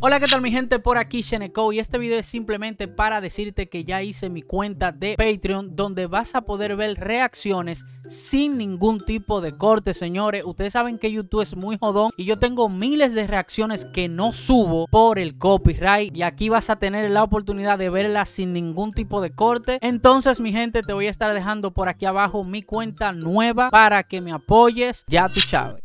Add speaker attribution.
Speaker 1: Hola, ¿qué tal mi gente? Por aquí Sheneco y este video es simplemente para decirte que ya hice mi cuenta de Patreon donde vas a poder ver reacciones sin ningún tipo de corte, señores. Ustedes saben que YouTube es muy jodón y yo tengo miles de reacciones que no subo por el copyright y aquí vas a tener la oportunidad de verlas sin ningún tipo de corte. Entonces, mi gente, te voy a estar dejando por aquí abajo mi cuenta nueva para que me apoyes.
Speaker 2: Ya tú sabes.